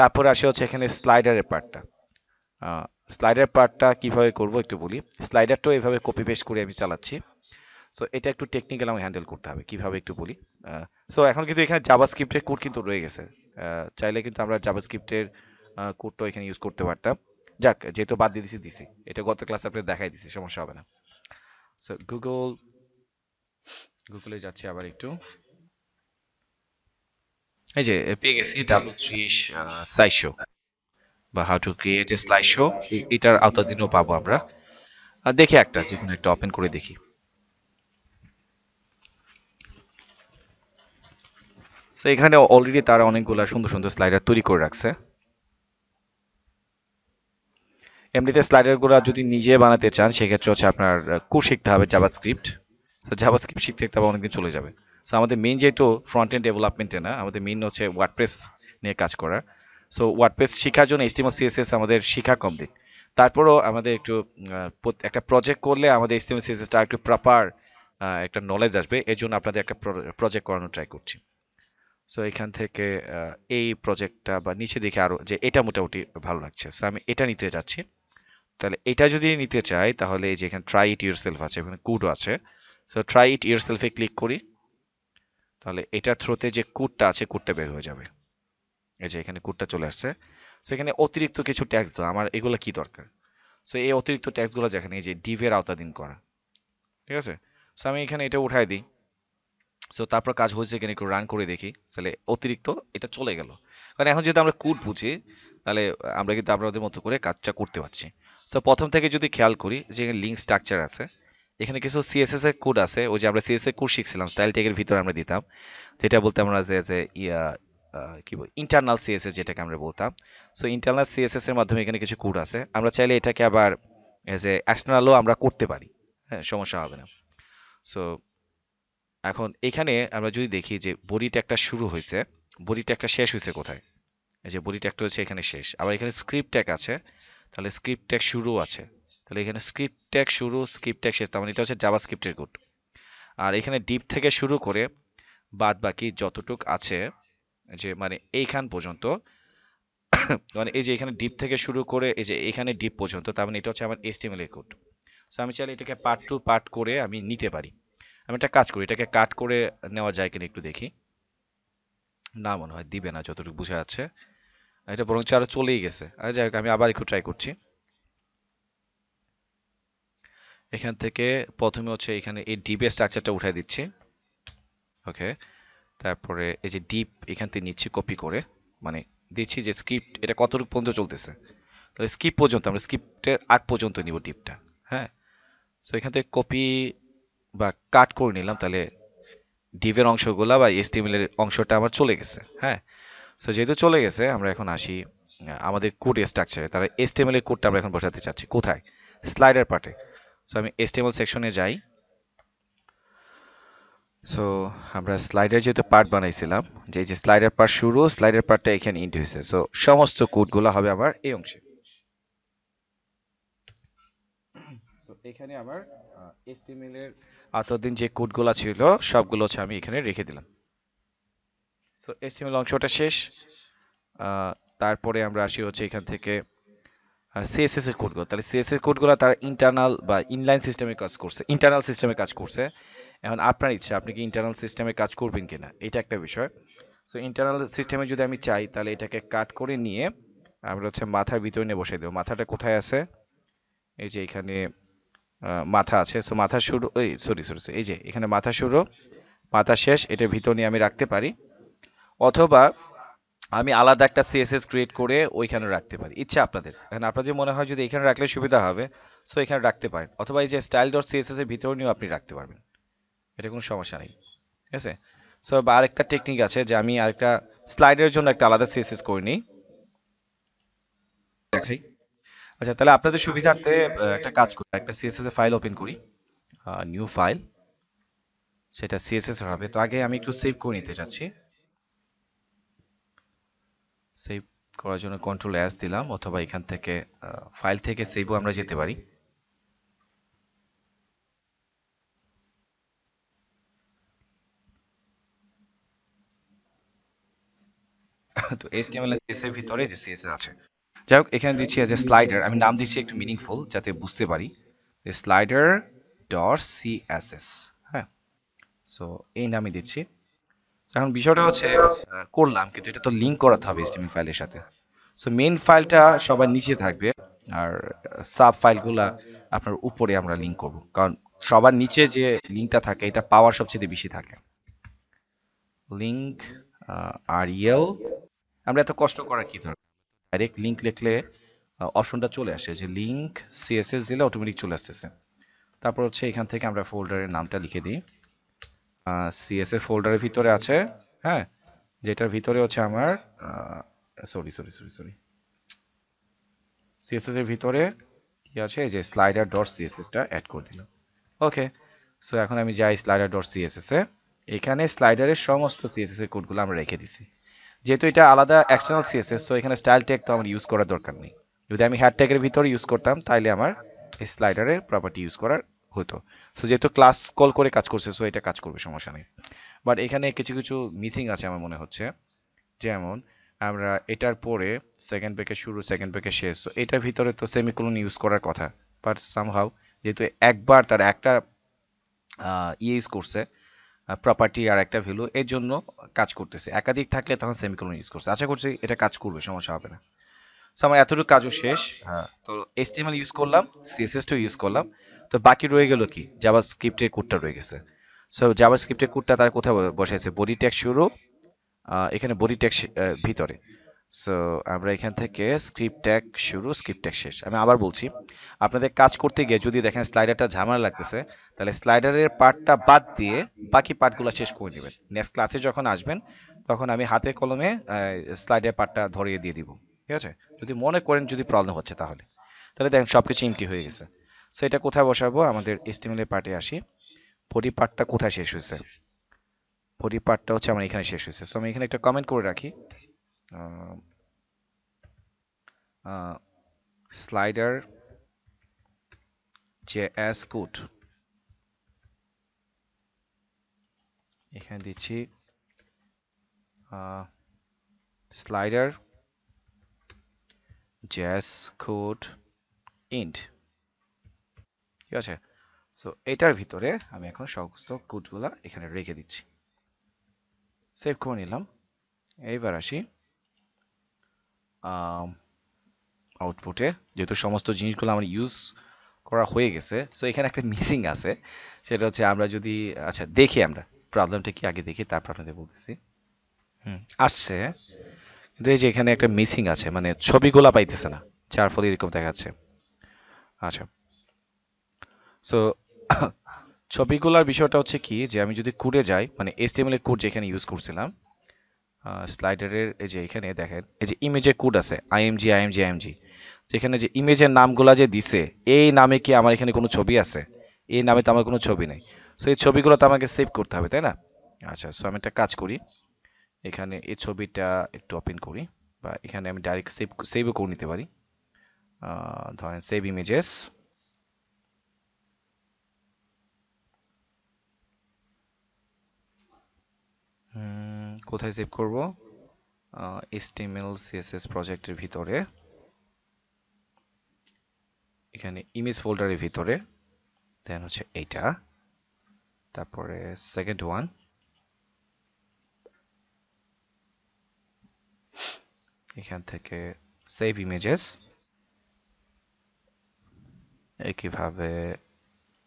তারপরে আসে হচ্ছে এখানে স্লাইডারের পার্টটা স্লাইডার পার্টটা কিভাবে করব একটু বলি স্লাইডারটাও এভাবে কপি পেস্ট করে আমি চালাচ্ছি সো এটা একটু টেকনিক্যাল আমি হ্যান্ডেল করতে হবে কিভাবে একটু বলি সো এখন কিন্তু এখানে জাভাস্ক্রিপ্টের কোড কিন্তু রয়ে গেছে চাইলে কিন্তু আমরা জাভাস্ক্রিপ্টের কোডটাও এখানে ইউজ করতে পারতাম যাক যেহেতু বাদ দিয়ে দিছি দিছি এটা গত ক্লাসে আপনি দেখাই দিছি সমস্যা হবে না সো গুগল গুগলে যাচ্ছি আবার একটু এই যে পেয়ে গেছি ডাব্লু থ্রি স্লাইড বা how to create a slide show এটার আওতাধীনও পাবো আমরা দেখি একটা যে কোনো একটা ওপেন করে দেখি তো এখানে অলরেডি তারা অনেকগুলো সুন্দর সুন্দর স্লাইডার তৈরি করে রাখছে এমনিতে স্লাইডারগুলো যদি নিজে বানাতে চান সেক্ষেত্রে হচ্ছে আপনার কোর্স শিখতে হবে জাভাস্ক্রিপ্ট সো জাভাস্ক্রিপ্ট শিখতে শিখতে আবার অনেকদিন চলে যাবে সো আমাদের মেন যেহেতু ফ্রন্ট এন্ড ডেভেলপমেন্টে না আমাদের মেন হচ্ছে ওয়ার্ডপ্রেস নিয়ে কাজ করা সো ওয়ার্ডপ্রেস শেখার জন্য এইচটিএমএল সিএসএস আমাদের শেখা কমপ্লিট তারপরও আমাদের একটু একটা প্রজেক্ট করলে আমাদের এইচটিএমএল সিএসএসটা একটু প্রপার একটা নলেজ আসবে এর জন্য আপনাদের একটা প্রজেক্ট করানোর ট্রাই করছি সো এখান থেকে এই প্রজেক্টটা বা নিচে দেখে আরও যে এটা মোটামুটি ভালো লাগছে সো আমি এটা নিতে যাচ্ছি তাহলে এটা যদি নিতে চাই তাহলে এই যে এখানে ট্রাই ইট ইউর সেলফ আছে এখানে কুডও আছে সো ট্রাই ইট ইউর সেলফে ক্লিক করি তাহলে এটার থ্রুতে যে কুটটা আছে কুটটা বের হয়ে যাবে এই যে এখানে কুটটা চলে আসছে সো এখানে অতিরিক্ত কিছু ট্যাক্স দেওয়া আমার এগুলো কি দরকার সো এই অতিরিক্ত ট্যাক্সগুলো যেখানে এই যে ডিভের আওতাধীন করা ঠিক আছে সো আমি এখানে এটা উঠাই দিই সো তারপর কাজ হয়েছে কিনা একটু রান করে দেখি তাহলে অতিরিক্ত এটা চলে গেল কারণ এখন যদি আমরা কুট বুঝি তাহলে আমরা কিন্তু আমাদের মতো করে কাজটা করতে পারছি সো প্রথম থেকে যদি খেয়াল করি যে লিঙ্ক স্ট্রাকচার আছে এখানে কিছু সিএসএস এর কোড আছে ওই যে আমরা সিএসএস এর কোড শিখছিলাম স্টাইল ট্যাগের ভিতরে আমরা দিতাম যেটা বলতে আমরা যে যে কি বল ইন্টারনাল সিএসএস যেটাকে আমরা বলতাম সো ইন্টারনাল সিএসএস এর মাধ্যমে এখানে কিছু কোড আছে আমরা চাইলে এটাকে আবার এজ এ এক্সটার্নালও আমরা করতে পারি হ্যাঁ সমস্যা হবে না সো এখন এখানে আমরা যদি দেখি যে বডি ট্যাগটা শুরু হয়েছে বডি ট্যাগটা শেষ হয়েছে কোথায় এই যে বডি ট্যাগটা হচ্ছে এখানে শেষ আবার এখানে স্ক্রিপ্ট ট্যাগ আছে তাহলে স্ক্রিপ্ট ট্যাগ শুরু আছে তাহলে এখানে স্ক্রিপ্ট ট্যাগ শুরু স্ক্রিপ্ট ট্যাগ শেষ তার মানে এটা হচ্ছে জাভা স্ক্রিপ্টের কোড আর এখানে ডিপ থেকে শুরু করে বাদ বাকি যতটুক আছে যে মানে এইখান পর্যন্ত মানে এই যে এখানে ডিপ থেকে শুরু করে এই যে এখানে ডিপ পর্যন্ত তার মানে এটা হচ্ছে আমার এস্টিমেলের কোড সো আমি চাইলে এটাকে পার্ট টু পার্ট করে আমি নিতে পারি আমি একটা কাজ করি এটাকে কাট করে নেওয়া যায় কিনা একটু দেখি না মনে হয় দিবে না যতটুকু বোঝা যাচ্ছে এটা বরং আরও চলেই গেছে আর যাই হোক আমি আবার একটু ট্রাই করছি এখান থেকে প্রথমে হচ্ছে এখানে এই ডিপের স্ট্রাকচারটা উঠাই দিচ্ছি ওকে তারপরে এই যে ডিপ এখান থেকে নিচ্ছি কপি করে মানে দিচ্ছি যে স্ক্রিপ্ট এটা কতটুকু পর্যন্ত চলতেছে তাহলে স্কিপ পর্যন্ত আমরা স্ক্রিপ্টের আগ পর্যন্ত নিব ডিপটা হ্যাঁ সো এখান থেকে কপি বা কাট করে নিলাম তাহলে ডিপের অংশগুলো বা এসটিমেলের অংশটা আমার চলে গেছে হ্যাঁ সো যেহেতু চলে গেছে আমরা এখন আসি আমাদের কোড স্ট্রাকচারে তারা এসটিমেলের কোডটা আমরা এখন বসাতে চাচ্ছি কোথায় স্লাইডার পার্টে সো আমি এসটিএমএল সেকশনে যাই সো আমরা স্লাইডার যেহেতু পার্ট বানাইছিলাম যে যে স্লাইডার পার্ট শুরু স্লাইডার পার্টটা এখানে ইন্ট হয়েছে সো সমস্ত কোডগুলো হবে আমার এই অংশে এখানে আমার এসটিএমএল এর এতদিন যে কোডগুলো ছিল সবগুলো হচ্ছে আমি এখানে রেখে দিলাম সো এস্টিমেল অংশটা শেষ তারপরে আমরা আসি হচ্ছে এখান থেকে সিএসএস এর কোডগুলো তাহলে সিএসএস কোডগুলো তারা ইন্টারনাল বা ইনলাইন সিস্টেমে কাজ করছে ইন্টারনাল সিস্টেমে কাজ করছে এখন আপনার ইচ্ছা আপনি কি ইন্টারনাল সিস্টেমে কাজ করবেন কিনা এটা একটা বিষয় সো ইন্টারনাল সিস্টেমে যদি আমি চাই তাহলে এটাকে কাট করে নিয়ে আমরা হচ্ছে মাথার ভিতরে নিয়ে বসে দেবো মাথাটা কোথায় আছে এই যে এখানে মাথা আছে সো মাথা শুরু এই সরি সরি এই যে এখানে মাথা শুরু মাথা শেষ এটা ভিতর নিয়ে আমি রাখতে পারি অথবা আমি আলাদা একটা সিএসএস ক্রিয়েট করে ওইখানে রাখতে পারি ইচ্ছা আপনাদের কারণ আপনাদের মনে হয় যদি এখানে রাখলে সুবিধা হবে সো এখানে রাখতে পারেন অথবা এই যে স্টাইল ডট সিএসএস এর ভিতরে নিয়েও আপনি রাখতে পারবেন এটা কোনো সমস্যা নেই ঠিক আছে সো বা আরেকটা টেকনিক আছে যে আমি আরেকটা স্লাইডের জন্য একটা আলাদা সিএসএস করে নিই দেখাই আচ্ছা তাহলে আপনাদের সুবিধার্থে একটা কাজ করি একটা সিএসএস এর ফাইল ওপেন করি নিউ ফাইল সেটা সিএসএস হবে তো আগে আমি একটু সেভ করে নিতে চাচ্ছি সেভ করার জন্য কন্ট্রোল অ্যাস দিলাম অথবা এখান থেকে ফাইল থেকে সেভও আমরা যেতে পারি তো এইচটিএমএল সিএস এর ভিতরে যে সিএস আছে যাই হোক এখানে দিচ্ছি যে স্লাইডার আমি নাম দিচ্ছি একটু মিনিংফুল যাতে বুঝতে পারি স্লাইডার ডট সিএসএস হ্যাঁ সো এই নামই দিচ্ছি এখন বিষয়টা হচ্ছে করলাম কিন্তু এটা তো লিঙ্ক করাতে হবে এসটিএমএল ফাইলের সাথে সো মেইন ফাইলটা সবার নিচে থাকবে আর সাব ফাইলগুলা আপনার উপরে আমরা লিঙ্ক করব কারণ সবার নিচে যে লিঙ্কটা থাকে এটা পাওয়ার সবচেয়ে বেশি থাকে লিঙ্ক আর ইয়েল আমরা এত কষ্ট করার কি দরকার ডাইরেক্ট লিঙ্ক লিখলে অপশনটা চলে আসে যে লিঙ্ক সিএসএস দিলে অটোমেটিক চলে আসতেছে তারপর হচ্ছে এখান থেকে আমরা ফোল্ডারের নামটা লিখে দিই সিএসএ ফোল্ডারের ভিতরে আছে হ্যাঁ যেটার ভিতরে হচ্ছে আমার sorry sorry sorry sorry CSS এর ভিতরে কি আছে যে স্লাইডার ডট সিএসএস টা অ্যাড করে দিলাম ওকে সো এখন আমি যাই স্লাইডার ডট সিএসএস এ এখানে স্লাইডারের সমস্ত সিএসএস এর কোডগুলো আমরা রেখে দিছি যেহেতু এটা আলাদা এক্সটার্নাল সিএসএস তো এখানে স্টাইল ট্যাগ তো আমার ইউজ করার দরকার নেই যদি আমি হ্যাড ট্যাগের ভিতরে ইউজ করতাম তাহলে আমার স্লাইডারের প্রপার্টি ইউজ করার হতো সো যেহেতু ক্লাস কল করে কাজ করছে সো এটা কাজ করবে সমস্যা নেই বাট এখানে কিছু কিছু মিসিং আছে আমার মনে হচ্ছে যেমন আমরা এটার পরে সেকেন্ড প্যাকের শুরু সেকেন্ড প্যাকের শেষ তো এটার ভিতরে তো সেমিকুলন ইউজ করার কথা বাট হাউ যেহেতু একবার তার একটা ইয়ে ইউজ করছে প্রপার্টি আর একটা ভ্যালু এর জন্য কাজ করতেছে একাধিক থাকলে তখন সেমিকুলন ইউজ করছে আশা করছি এটা কাজ করবে সমস্যা হবে না সো আমার এতটুকু কাজও শেষ হ্যাঁ তো এসটিএমএল ইউজ করলাম সিএসএস টু ইউজ করলাম তো বাকি রয়ে গেল কি স্ক্রিপ্টের কোডটা রয়ে গেছে সো স্ক্রিপ্টের কোডটা তারা কোথায় বসেছে বডি ট্যাগ শুরু এখানে বডি ট্যাগ ভিতরে সো আমরা এখান থেকে স্ক্রিপ্ট ট্যাগ শুরু স্ক্রিপ্ট ট্যাগ শেষ আমি আবার বলছি আপনাদের কাজ করতে গিয়ে যদি দেখেন স্লাইডারটা ঝামেলা লাগতেছে তাহলে স্লাইডারের পার্টটা বাদ দিয়ে বাকি পার্টগুলো শেষ করে নেবেন নেক্সট ক্লাসে যখন আসবেন তখন আমি হাতে কলমে স্লাইডের পার্টটা ধরিয়ে দিয়ে দিব ঠিক আছে যদি মনে করেন যদি প্রবলেম হচ্ছে তাহলে তাহলে দেখেন সব কিছু ইমটি হয়ে গেছে সো এটা কোথায় বসাবো আমাদের এস্টিমেলের পার্টে আসি ফোর্টি পার্টটা কোথায় শেষ হয়েছে ফোর্টি হচ্ছে আমার এখানে শেষ হয়েছে সো আমি এখানে একটা কমেন্ট করে রাখি স্লাইডার যে অ্যাস কোড এখানে দিচ্ছি স্লাইডার জ্যাস কোড ইন্ট ঠিক আছে সো এটার ভিতরে আমি এখন সমস্ত কোডগুলো এখানে রেখে দিচ্ছি সেভ করে নিলাম এইবার আসি আউটপুটে যেহেতু সমস্ত জিনিসগুলো আমার ইউজ করা হয়ে গেছে সো এখানে একটা মিসিং আছে সেটা হচ্ছে আমরা যদি আচ্ছা দেখি আমরা প্রবলেমটা কি আগে দেখি তারপর আপনাদের বলতেছি হুম আসছে কিন্তু এই যে এখানে একটা মিসিং আছে মানে ছবিগুলা পাইতেছে না যার ফলে এরকম দেখাচ্ছে আচ্ছা সো ছবিগুলার বিষয়টা হচ্ছে কি যে আমি যদি কোডে যাই মানে এসটিএমএল এর কোড যেখানে ইউজ করছিলাম স্লাইডারের এই যে এখানে দেখেন এই যে ইমেজের কোড আছে আইএমজি আইএমজি আইএমজি যেখানে যে ইমেজের নামগুলা যে দিছে এই নামে কি আমার এখানে কোনো ছবি আছে এই নামে তো আমার কোনো ছবি নেই সো এই ছবিগুলো তো আমাকে সেভ করতে হবে তাই না আচ্ছা সো আমি একটা কাজ করি এখানে এই ছবিটা একটু ওপেন করি বা এখানে আমি ডাইরেক্ট সেভ সেভও করে নিতে পারি ধরেন সেভ ইমেজেস কোথায় সেভ করব এসটিএমএল সিএসএস প্রজেক্টের ভিতরে এখানে ইমেজ ফোল্ডারের ভিতরে দেন হচ্ছে এইটা তারপরে সেকেন্ড ওয়ান এখান থেকে সেভ ইমেজেস একইভাবে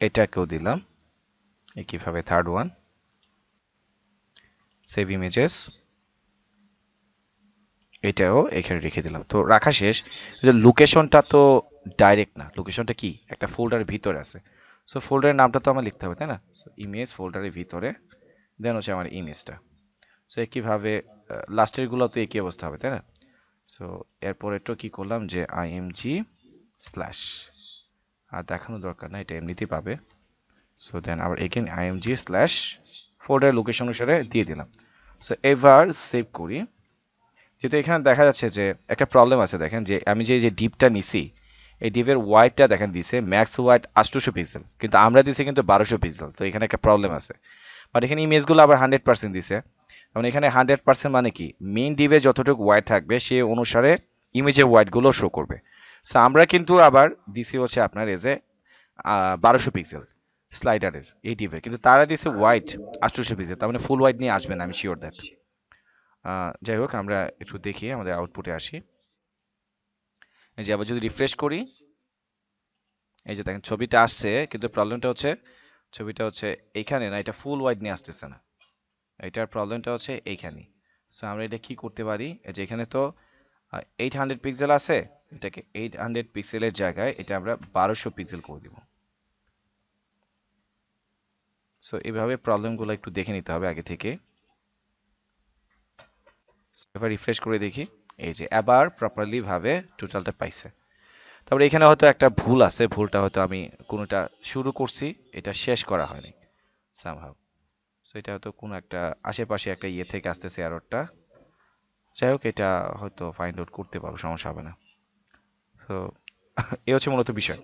এটাকেও দিলাম একইভাবে থার্ড ওয়ান সেভ ইমেজেস এটাও এখানে রেখে দিলাম তো রাখা শেষ লোকেশনটা তো ডাইরেক্ট না লোকেশনটা কি একটা ফোল্ডারের ভিতরে আছে সো ফোল্ডারের নামটা তো আমার লিখতে হবে তাই না ইমেজ ফোল্ডারের ভিতরে দেন হচ্ছে আমার ইমেজটা সো একইভাবে লাস্টেরগুলো তো একই অবস্থা হবে তাই না সো এরপরেটাও কি করলাম যে আইএমজি স্ল্যাশ আর দেখানো দরকার না এটা এমনিতেই পাবে সো দেন আবার again IMG slash folder location অনুসারে দিয়ে দিলাম সো এভার সেভ করি যেহেতু এখানে দেখা যাচ্ছে যে একটা প্রবলেম আছে দেখেন যে আমি যে যে ডিপটা নিছি এই ডিপের ওয়াইডটা দেখেন দিছে ম্যাক্স ওয়াইড আষ্টশো পিক্সেল কিন্তু আমরা দিছি কিন্তু বারোশো পিক্সেল তো এখানে একটা প্রবলেম আছে বাট এখানে ইমেজগুলো আবার হান্ড্রেড পার্সেন্ট দিছে মানে এখানে হান্ড্রেড পার্সেন্ট মানে কি মেইন ডিপে যতটুকু ওয়াইড থাকবে সে অনুসারে ইমেজের ওয়াইডগুলো শো করবে সো আমরা কিন্তু আবার দিছি হচ্ছে আপনার এজে বারোশো পিক্সেল স্লাইডারের এই ডিভের কিন্তু তারা দিয়েছে হোয়াইট আটশোশো পিসে তার মানে ফুল হোয়াইট নিয়ে আসবেন আমি শিওর দ্যাট যাই হোক আমরা একটু দেখি আমাদের আউটপুটে আসি এই যে আবার যদি রিফ্রেশ করি এই যে দেখেন ছবিটা আসছে কিন্তু প্রবলেমটা হচ্ছে ছবিটা হচ্ছে এইখানে না এটা ফুল হোয়াইট নিয়ে আসতেছে না এটার প্রবলেমটা হচ্ছে এইখানে সো আমরা এটা কি করতে পারি এই যে এখানে তো এইট হান্ড্রেড পিক্সেল আছে এটাকে এইট হান্ড্রেড পিক্সেলের জায়গায় এটা আমরা বারোশো পিক্সেল করে দেবো সো এইভাবে প্রবলেমগুলো একটু দেখে নিতে হবে আগে থেকে এবার রিফ্রেশ করে দেখি এই যে এবার প্রপারলি ভাবে টোটালটা পাইছে তারপরে এখানে হয়তো একটা ভুল আছে ভুলটা হয়তো আমি কোনোটা শুরু করছি এটা শেষ করা হয়নি সামহাউ সো এটা হয়তো কোনো একটা আশেপাশে একটা ইয়ে থেকে আসতেছে এরটা যাই হোক এটা হয়তো ফাইন্ড আউট করতে পারবো সমস্যা হবে না তো এ হচ্ছে মূলত বিষয়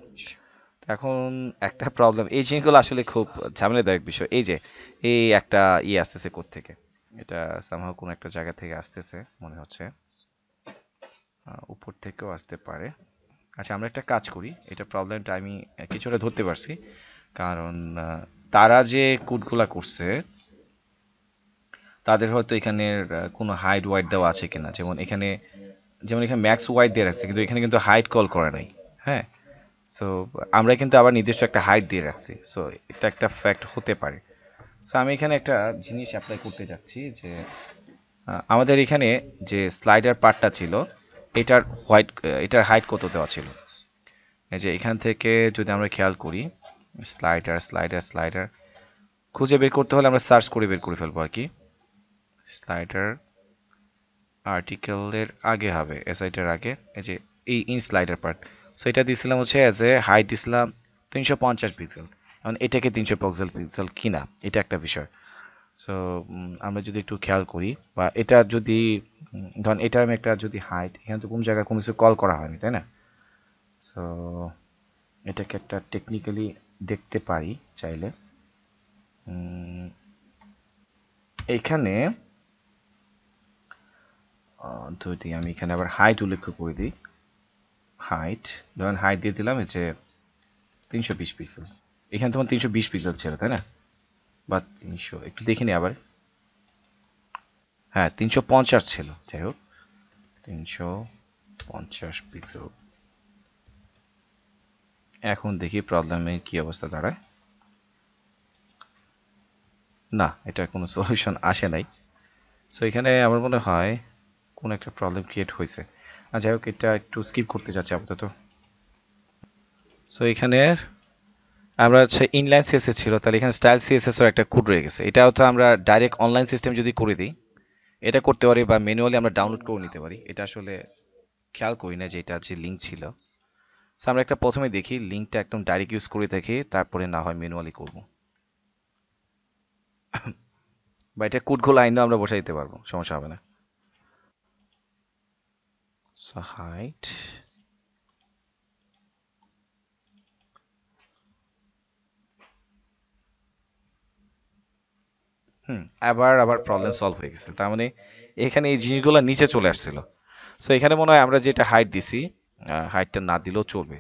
এখন একটা প্রবলেম এই জিনিসগুলো আসলে খুব ঝামেলাদায়ক বিষয় এই যে এই একটা ই ইয়ে আসতেছে থেকে এটা সামহাও কোনো একটা জায়গা থেকে আসতেছে মনে হচ্ছে উপর থেকেও আসতে পারে আচ্ছা আমরা একটা কাজ করি এটা প্রবলেমটা আমি কিছুটা ধরতে পারছি কারণ তারা যে কুটগুলা করছে তাদের হয়তো এখানের কোনো হাইট ওয়াইড দেওয়া আছে কিনা যেমন এখানে যেমন এখানে ম্যাক্স ওয়াইড দেওয়া আছে কিন্তু এখানে কিন্তু হাইট কল করে নাই হ্যাঁ সো আমরা কিন্তু আবার নির্দিষ্ট একটা হাইট দিয়ে রাখছি সো এটা একটা ফ্যাক্ট হতে পারে সো আমি এখানে একটা জিনিস অ্যাপ্লাই করতে যাচ্ছি যে আমাদের এখানে যে স্লাইডার পার্টটা ছিল এটার হোয়াইট এটার হাইট কত দেওয়া ছিল এই যে এখান থেকে যদি আমরা খেয়াল করি স্লাইডার স্লাইডার স্লাইডার খুঁজে বের করতে হলে আমরা সার্চ করে বের করে ফেলবো আর কি স্লাইডার আর্টিকেলের আগে হবে এসআইটার আগে এই যে এই ইন স্লাইডার পার্ট সো এটা দিয়েছিলাম হচ্ছে অ্যাজ এ হাইট দিয়েছিলাম তিনশো পঞ্চাশ পিক্সেল এখন এটাকে তিনশো পক্সেল পিক্সেল কিনা এটা একটা বিষয় সো আমরা যদি একটু খেয়াল করি বা এটা যদি ধরেন এটা আমি একটা যদি হাইট এখানে তো কোনো জায়গায় কোনো কিছু কল করা হয়নি তাই না সো এটাকে একটা টেকনিক্যালি দেখতে পারি চাইলে এখানে ধরি আমি এখানে আবার হাইট উল্লেখ করে দিই হাইট ধরেন হাইট দিয়ে দিলাম যে তিনশো বিশ পিক্সেল এখানে তোমার তিনশো বিশ পিক্সেল ছিল তাই না বা তিনশো একটু দেখে নি আবার হ্যাঁ তিনশো পঞ্চাশ ছিল যাই হোক তিনশো পঞ্চাশ পিক্সেল এখন দেখি প্রবলেমের কি অবস্থা দাঁড়ায় না এটা কোনো সলিউশন আসে নাই সো এখানে আমার মনে হয় কোন একটা প্রবলেম ক্রিয়েট হয়েছে যাই হোক এটা একটু স্কিপ করতে চাচ্ছি আপাতত সো এখানের আমরা হচ্ছে ইনলাইন সিএসএস ছিল তাহলে এখানে স্টাইল সিএসএসও একটা কোড রয়ে গেছে এটা হয়তো আমরা ডাইরেক্ট অনলাইন সিস্টেম যদি করে দিই এটা করতে পারি বা ম্যানুয়ালি আমরা ডাউনলোড করে নিতে পারি এটা আসলে খেয়াল করি না যে এটা যে লিঙ্ক ছিল সো আমরা একটা প্রথমে দেখি লিঙ্কটা একদম ডাইরেক্ট ইউজ করে থাকি তারপরে না হয় ম্যানুয়ালি করব বা এটা কোডগুলো আইনও আমরা বসাই দিতে পারবো সমস্যা হবে না So height. Hmm, আবার আবার প্রবলেম সলভ হয়ে গেছে তার মানে এখানে এই জিনিসগুলো নিচে চলে আসছিল সো এখানে মনে হয় আমরা যেটা হাইট দিছি হাইটটা না দিলেও চলবে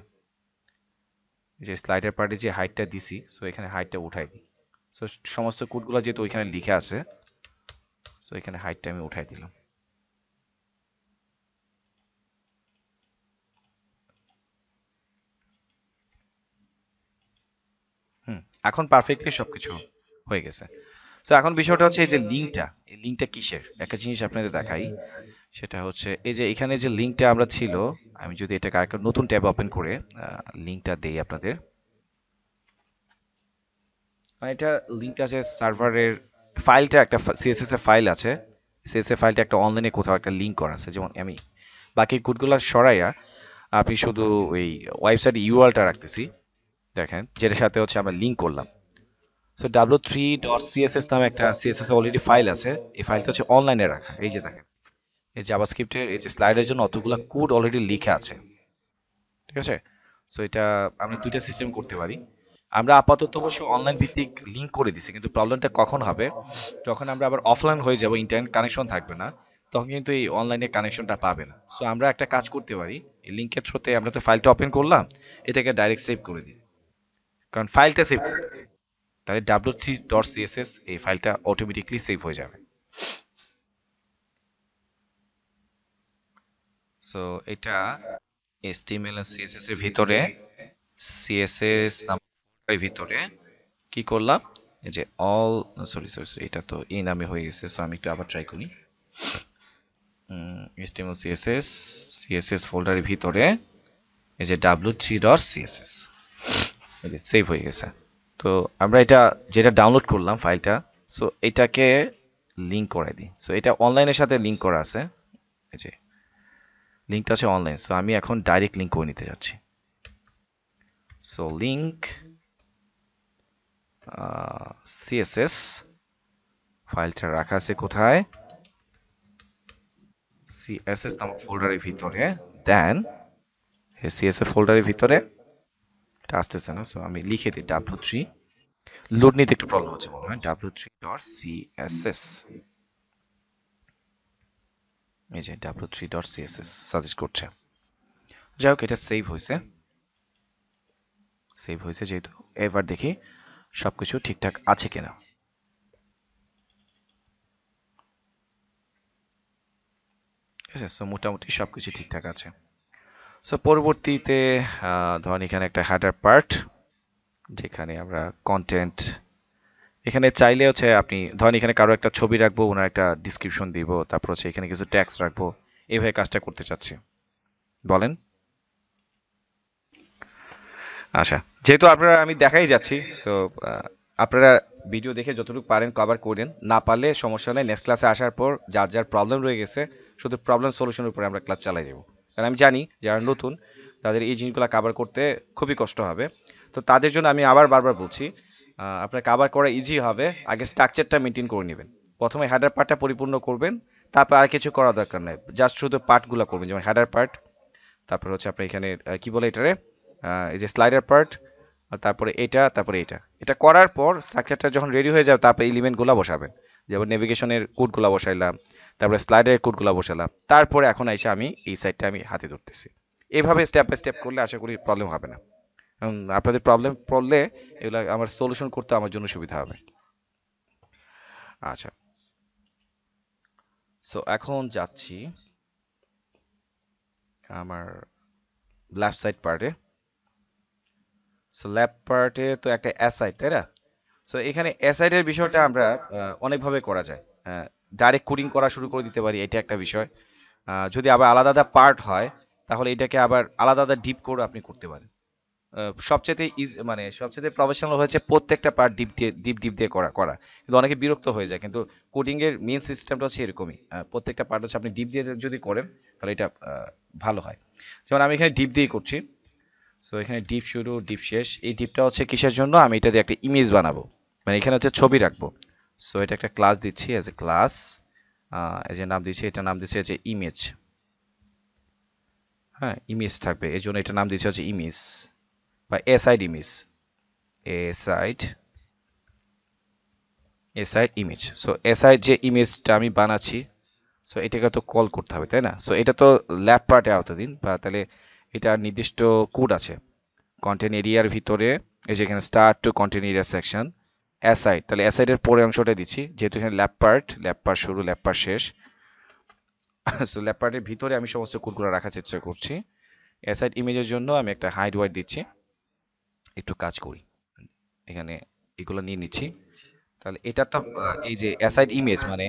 যে স্লাইডার পার্টে যে হাইটটা দিছি সো এখানে হাইটটা উঠাই দিই সো সমস্ত কোডগুলো যেহেতু ওইখানে লিখে আছে সো এখানে হাইটটা আমি উঠাই দিলাম এখন পারফেক্টলি সবকিছু হয়ে গেছে সো এখন বিষয়টা হচ্ছে এই যে লিঙ্কটা এই লিঙ্কটা কিসের একটা জিনিস আপনাদের দেখাই সেটা হচ্ছে এই যে এখানে যে লিঙ্কটা আমরা ছিল আমি যদি এটাকে আরেকটা নতুন ট্যাব ওপেন করে লিঙ্কটা দেই আপনাদের মানে এটা লিঙ্ক আছে সার্ভারের ফাইলটা একটা সিএসএস এর ফাইল আছে সিএসএস ফাইলটা একটা অনলাইনে কোথাও একটা লিঙ্ক করা আছে যেমন আমি বাকি কোডগুলো সরাইয়া আপনি শুধু ওই ওয়েবসাইট ইউআরটা রাখতেছি দেখেন যেটার সাথে হচ্ছে আমরা লিঙ্ক করলাম so W three dot CSS নামে একটা সিএসএস অলরেডি ফাইল আছে এই ফাইলটা হচ্ছে অনলাইনে রাখা এই যে দেখেন এই এই যে স্লাইডের জন্য অতগুলো কোড অলরেডি লিখে আছে ঠিক আছে সো এটা আমরা দুইটা সিস্টেম করতে পারি আমরা আপাতত অবশ্য অনলাইন ভিত্তিক লিঙ্ক করে দিছি কিন্তু প্রবলেমটা কখন হবে যখন আমরা আবার অফলাইন হয়ে যাব ইন্টারনেট কানেকশন থাকবে না তখন কিন্তু এই অনলাইনে কানেকশনটা পাবে না সো আমরা একটা কাজ করতে পারি এই লিঙ্কের থ্রুতে আমরা তো ফাইলটা ওপেন করলাম এটাকে ডাইরেক্ট সেভ করে দিই কারণ ফাইলটা সেভ হয়ে তাহলে ডাব্লু থ্রি ডট সিএসএস এই ফাইলটা অটোমেটিকলি সেভ হয়ে যাবে সো এটা HTML আর CSS এর ভিতরে CSS নামের ভিতরে কি করলাম এই যে অল সরি সরি সরি এটা তো এই e নামে হয়ে গেছে সো আমি একটু আবার ট্রাই করি HTML সিএসএস সিএসএস ফোল্ডারের ভিতরে এই যে three dot CSS okay save হয়ে গেছে তো আমরা এটা যেটা ডাউনলোড করলাম ফাইলটা সো এটাকে লিঙ্ক করাই দিই সো এটা অনলাইনের সাথে লিঙ্ক করা আছে এই যে লিঙ্কটা আছে অনলাইন সো আমি এখন ডাইরেক্ট লিঙ্ক করে নিতে যাচ্ছি সো লিঙ্ক সিএসএস ফাইলটা রাখা আছে কোথায় সিএসএস নামক ফোল্ডারের ভিতরে দেন সিএসএস ফোল্ডারের ভিতরে এটা আসতেছে না সো আমি লিখে দিই ডাব্লু থ্রি লোড নিতে একটু প্রবলেম হচ্ছে মনে হয় W three dot C S S এই যে W three dot C S S suggest করছে যাই হোক এটা সেভ হয়েছে সেভ হয়েছে যেহেতু এবার দেখি সবকিছু ঠিকঠাক আছে কিনা ঠিক আছে সো মোটামুটি সবকিছু ঠিকঠাক আছে সো পরবর্তীতে ধরেন এখানে একটা হ্যাডার পার্ট যেখানে আমরা কন্টেন্ট এখানে চাইলে হচ্ছে আপনি ধরেন এখানে কারো একটা ছবি রাখবো ওনার একটা ডিসক্রিপশন দিব তারপর হচ্ছে এখানে কিছু ট্যাক্স রাখবো এভাবে কাজটা করতে চাচ্ছি বলেন আচ্ছা যেহেতু আপনারা আমি দেখাই যাচ্ছি তো আপনারা ভিডিও দেখে যতটুকু পারেন কভার করেন না পারলে সমস্যা নেই নেক্সট ক্লাসে আসার পর যার যার প্রবলেম রয়ে গেছে শুধু প্রবলেম সলিউশনের উপরে আমরা ক্লাস চালাই দেবো কারণ আমি জানি যারা নতুন তাদের এই জিনিসগুলো কাভার করতে খুবই কষ্ট হবে তো তাদের জন্য আমি আবার বারবার বলছি আপনার কাভার করা ইজি হবে আগে স্ট্রাকচারটা মেনটেন করে নেবেন প্রথমে হ্যাডার পার্টটা পরিপূর্ণ করবেন তারপর আর কিছু করা দরকার নেই জাস্ট শুধু পার্টগুলো করবেন যেমন হ্যাডার পার্ট তারপর হচ্ছে আপনার এখানে কি বলে এটারে এই যে স্লাইডার পার্ট আর তারপরে এটা তারপরে এটা এটা করার পর স্ট্রাকচারটা যখন রেডি হয়ে যাবে তারপরে ইলিমেন্টগুলো বসাবেন যেমন নেভিগেশনের কোডগুলো বসাইলাম তারপরে স্লাইডের কোডগুলো বসালাম তারপরে এখন এসে আমি এই সাইডটা আমি হাতে ধরতেছি এভাবে স্টেপ বাই স্টেপ করলে আশা করি প্রবলেম হবে না আপনাদের প্রবলেম পড়লে এগুলো আমার সলিউশন করতে আমার জন্য সুবিধা হবে আচ্ছা সো এখন যাচ্ছি আমার লেফট সাইড পার্টে ল্যাব পার্টে তো একটা অ্যাসাইড তাই না সো এখানে অ্যাসাইডের বিষয়টা আমরা অনেকভাবে করা যায় ডাইরেক্ট হ্যাঁ, কোডিং করা শুরু করে দিতে পারি এটা একটা বিষয় যদি আবার আলাদা আলাদা পার্ট হয় তাহলে এটাকে আবার আলাদা আলাদা ডিপ কোড আপনি করতে পারেন সবচেয়ে মানে সবচেয়ে প্রফেশনাল হয়েছে প্রত্যেকটা পার্ট ডিপ দিয়ে ডিপ ডিপ দিয়ে করা করা কিন্তু অনেকে বিরক্ত হয়ে যায় কিন্তু কোডিংয়ের মেন সিস্টেমটা হচ্ছে এরকমই প্রত্যেকটা পার্ট হচ্ছে আপনি ডিপ দিয়ে যদি করেন তাহলে এটা ভালো হয় যেমন আমি এখানে ডিপ দিয়ে করছি সো এখানে ডিপ শুরু ডিপ শেষ এই ডিপটা হচ্ছে কিসের জন্য আমি এটা দিয়ে একটা ইমেজ বানাবো মানে এখানে হচ্ছে ছবি রাখবো সো এটা একটা ক্লাস দিচ্ছি অ্যাজ এ ক্লাস এই যে নাম দিচ্ছি এটা নাম দিচ্ছি হচ্ছে ইমেজ হ্যাঁ ইমেজ থাকবে এই জন্য এটা নাম দিচ্ছি হচ্ছে ইমেজ বা aside image aside aside image so aside যে ইমেজটা আমি বানাচ্ছি সো এটাকে তো কল করতে হবে তাই না সো এটা তো ল্যাব পার্টে আওতা দিন বা তাহলে এটা নির্দিষ্ট কোড আছে কন্টেন্ট এরিয়ার ভিতরে এই যে এখানে start to content area section aside তাহলে অ্যাসাইডের পরে অংশটা দিচ্ছি যেহেতু এখানে ল্যাপ পার্ট ল্যাপ পার্ট শুরু ল্যাপ পার্ট শেষ সো ল্যাপ পার্টের ভিতরে আমি সমস্ত কোডগুলো রাখার চেষ্টা করছি অ্যাসাইড ইমেজের জন্য আমি একটা হাইড ওয়াইড দিচ্ছি একটু কাজ করি এখানে এগুলো নিয়ে নিচ্ছি তাহলে এটা তো এই যে অ্যাসাইড ইমেজ মানে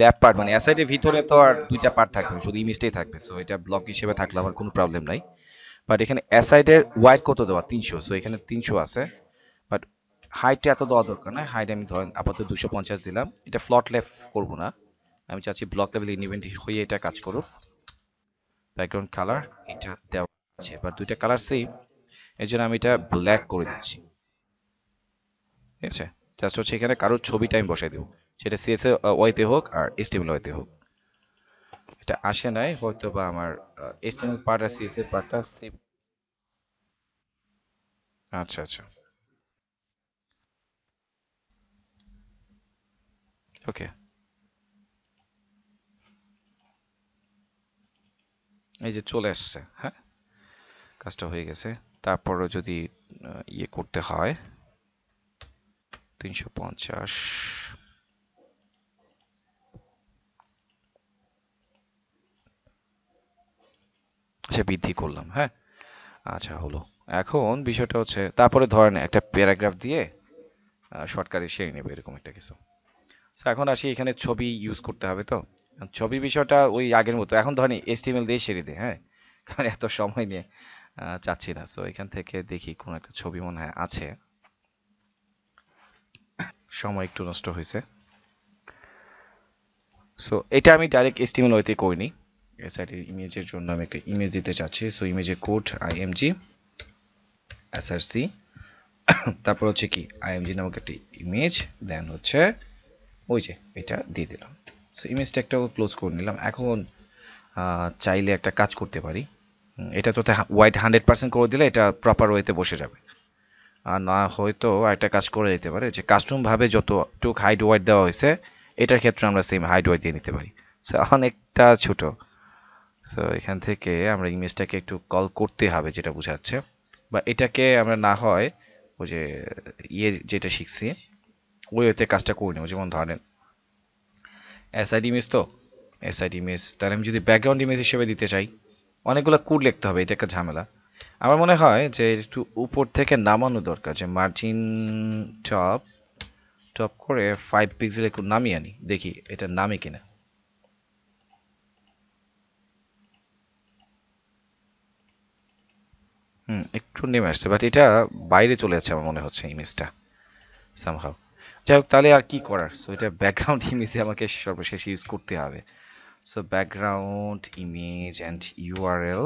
ল্যাপ পার্ট মানে অ্যাসাইডের ভিতরে তো আর দুইটা পার্ট থাকবে শুধু ইমেজটাই থাকবে সো এটা ব্লক হিসেবে থাকলে আমার কোনো প্রবলেম নাই বাট এখানে অ্যাসাইডের ওয়াইড কত দেওয়া তিনশো সো এখানে তিনশো আছে বাট হাইটটা এত দেওয়া দরকার না হাইট আমি ধরেন আপাতত দুশো পঞ্চাশ দিলাম এটা ফ্লট লেফ করব না আমি চাচ্ছি ব্লক লেভেল ইনভেন্ট হয়ে এটা কাজ করুক ব্যাকগ্রাউন্ড কালার এটা দেওয়া আছে বাট দুইটা কালার সেম এর জন্য আমি এটা ব্ল্যাক করে দিচ্ছি ঠিক আছে জাস্ট হচ্ছে এখানে কারোর ছবিটা আমি বসাই দেবো সেটা সিএসএ ওয়াইতে e, uh, হোক আর এসটিএমএল ওয়াইতে হোক এটা আসে নাই হয়তো বা আমার এইচটিএমএল পার্ট আর সিএসএস পার্টটা আচ্ছা আচ্ছা ওকে এই যে চলে আসছে হ্যাঁ কাজটা হয়ে গেছে তারপরও যদি ইয়ে করতে হয় তিনশো পঞ্চাশ আচ্ছা বৃদ্ধি করলাম হ্যাঁ আচ্ছা হলো এখন বিষয়টা হচ্ছে তারপরে ধরেন একটা প্যারাগ্রাফ দিয়ে শর্টকাটে সেরে নেবে এরকম একটা কিছু এখন আসি এখানে ছবি ইউজ করতে হবে তো ছবি বিষয়টা ওই আগের মতো এখন ধরেন এসটিএমএল দিয়ে সেরে দিই হ্যাঁ কারণ এত সময় নিয়ে চাচ্ছি না সো এখান থেকে দেখি কোন একটা ছবি মনে হয় আছে সময় একটু নষ্ট হয়েছে সো এটা আমি ডাইরেক্ট এসটিএমএল ওইতে করিনি এসআইটির ইমেজের জন্য আমি একটা ইমেজ দিতে চাচ্ছি সো ইমেজের কোড আইএমজি এসআরসি তারপর হচ্ছে কি আইএমজি নামক একটি ইমেজ দেন হচ্ছে ওই যে এটা দিয়ে দিলাম সো ইমেজটা একটা ক্লোজ করে নিলাম এখন চাইলে একটা কাজ করতে পারি এটা তো হোয়াইট হান্ড্রেড পার্সেন্ট করে দিলে এটা প্রপার ওয়েতে বসে যাবে আর না হয়তো একটা কাজ করে যেতে পারে যে কাস্টমভাবে যতটুক হাইট ওয়াইট দেওয়া হয়েছে এটার ক্ষেত্রে আমরা সেম হাইট ওয়াইট দিয়ে নিতে পারি সো অনেকটা ছোটো সো এখান থেকে আমরা ইমেজটাকে একটু কল করতে হবে যেটা বোঝাচ্ছে বা এটাকে আমরা না হয় ওই যে ইয়ে যেটা শিখছি ওই ওতে কাজটা করে নেবো যেমন ধরেন এসআইডি ইমেজ তো এসআইডি ইমেজ তাহলে আমি যদি ব্যাকগ্রাউন্ড ইমেজ হিসেবে দিতে চাই অনেকগুলো কোড লিখতে হবে এটা একটা ঝামেলা আমার মনে হয় যে একটু উপর থেকে নামানো দরকার যে মার্জিন টপ টপ করে ফাইভ পিক্সেল একটু নামিয়ে আনি দেখি এটা নামে কিনা হুম একটু নেমে আসছে বাট এটা বাইরে চলে যাচ্ছে আমার মনে হচ্ছে ইমেজটা সামহাও যাই হোক তাহলে আর কি করার সো এটা ব্যাকগ্রাউন্ড ইমেজে আমাকে সর্বশেষ ইউজ করতে হবে so background image and URL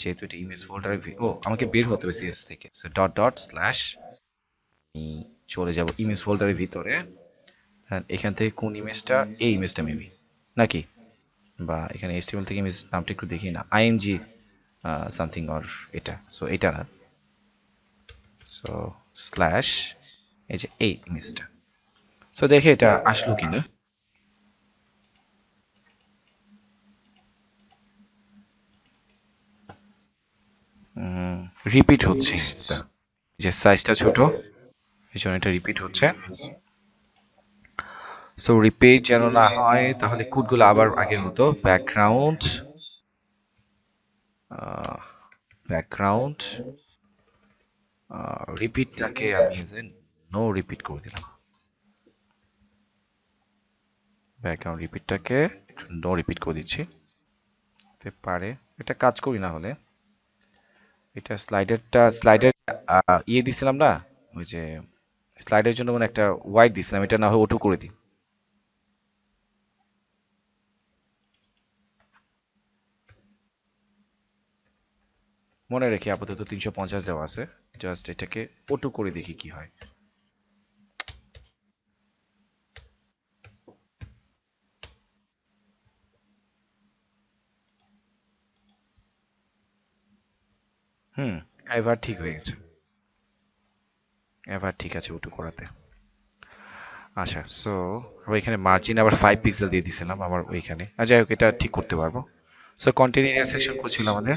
যেহেতু এটা ইমেজ ফোল্ডার ও আমাকে বের হতে হবে সিএস থেকে সো ডট ডট স্ল্যাশ আমি চলে যাব ইমেজ ফোল্ডারের ভিতরে এখান থেকে কোন ইমেজটা এই ইমেজটা মেবি নাকি বা এখানে এসটিএমএল থেকে ইমেজ নামটা একটু দেখি না আইএমজি সামথিং uh, অর এটা সো এটা না সো স্ল্যাশ এই যে এই মিসটা সো দেখে এটা আসলো কিনা রিপিট হচ্ছে যে সাইজটা ছোট এই জন্য এটা রিপিট হচ্ছে সো রিপিট যেন না হয় তাহলে কোডগুলো আবার আগে হতো ব্যাকগ্রাউন্ড ব্যাকগ্রাউন্ড uh, রিপিটটাকে uh, আমি নো রিপিট করে দিলাম ব্যাকগ্রাউন্ড রিপিটটাকে একটু নো রিপিট করে দিচ্ছি পারে এটা কাজ করি না হলে এটা স্লাইডারটা স্লাইডার ইয়ে দিছিলাম না ওই যে স্লাইডের জন্য মানে একটা হোয়াইট দিছিলাম এটা না হয় ওটু করে দিই মনে রেখে আপাতত তিনশো পঞ্চাশ দেওয়া আছে জাস্ট এটাকে ওটু করে দেখি কি হয় হুম এবার ঠিক হয়ে গেছে এবার ঠিক আছে ওটু করাতে আচ্ছা সো আবার এখানে মার্জিন আবার ফাইভ পিক্সেল দিয়ে দিয়েছিলাম আমার ওইখানে যাই হোক এটা ঠিক করতে পারবো সো কন্টিনিউয়াস সেকশন করছিল আমাদের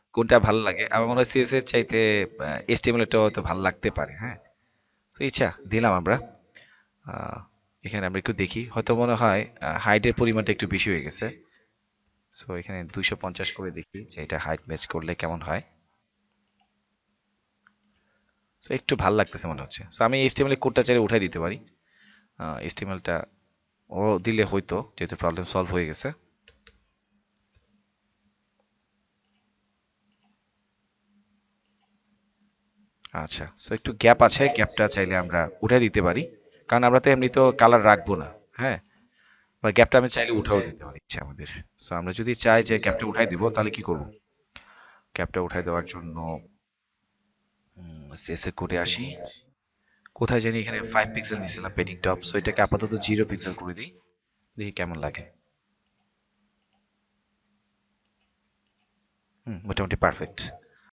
কোনটা ভালো লাগে আমার মনে হয় সিএসএস e চাইতে এস্টিমেটটা হয়তো ভালো লাগতে পারে হ্যাঁ তো ইচ্ছা দিলাম আমরা এখানে আমরা একটু দেখি হয়তো মনে হয় হাইটের পরিমাণটা একটু বেশি হয়ে গেছে সো এখানে দুইশো করে দেখি যে এটা হাইট ম্যাচ করলে কেমন হয় সো একটু ভালো লাগতেছে মনে হচ্ছে সো আমি এস্টিমেল কোডটা চাইলে উঠাই দিতে পারি এস্টিমেলটা ও দিলে হইতো যেহেতু প্রবলেম সলভ হয়ে গেছে আচ্ছা সো একটু গ্যাপ আছে গ্যাপটা চাইলে আমরা উঠে দিতে পারি কারণ আমরা তো এমনি তো কালার রাখবো না হ্যাঁ বা গ্যাপটা আমি চাইলে উঠাও দিতে পারি ইচ্ছা আমাদের সো আমরা যদি চাই যে গ্যাপটা উঠাই দিব তাহলে কি করব গ্যাপটা উঠাই দেওয়ার জন্য সেসে করে আসি কোথায় জানি এখানে ফাইভ পিক্সেল নিয়েছিলাম পেডিং টপ সো এটাকে আপাতত জিরো পিক্সেল করে দিই দেখি কেমন লাগে হুম মোটামুটি পারফেক্ট